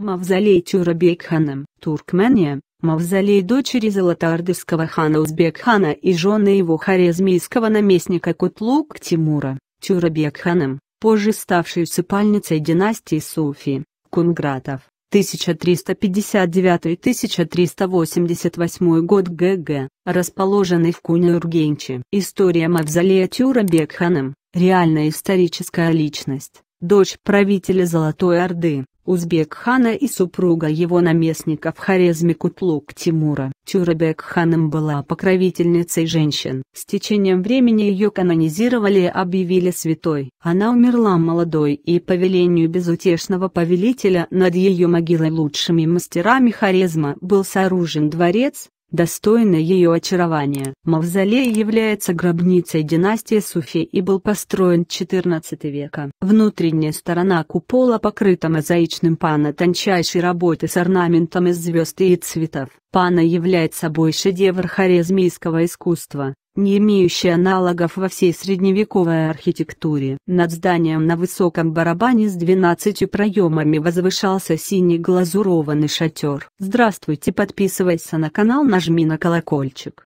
Мавзолей Чурабекханом, Туркмения, мавзолей дочери золотоордыского хана Узбекхана и жены его харизмийского наместника Кутлук Тимура, Чурабекханом, позже ставший усыпальницей династии Суфи, Кунгратов, 1359-1388 год ГГ, расположенный в Кунюргенче. История мавзолея Тюрабекханом, реальная историческая личность дочь правителя Золотой Орды, Узбек-хана и супруга его наместника в Хорезме Кутлук Тимура. Тюрабек-ханом была покровительницей женщин. С течением времени ее канонизировали и объявили святой. Она умерла молодой и по велению безутешного повелителя над ее могилой лучшими мастерами Хорезма был сооружен дворец, Достойно ее очарования. Мавзолей является гробницей династии Суфи и был построен XIV века. Внутренняя сторона купола покрыта мозаичным панно тончайшей работы с орнаментом из звезд и цветов. Пана является собой шедевр харизмийского искусства, не имеющий аналогов во всей средневековой архитектуре. Над зданием на высоком барабане с 12 проемами возвышался синий глазурованный шатер. Здравствуйте, подписывайся на канал, нажми на колокольчик.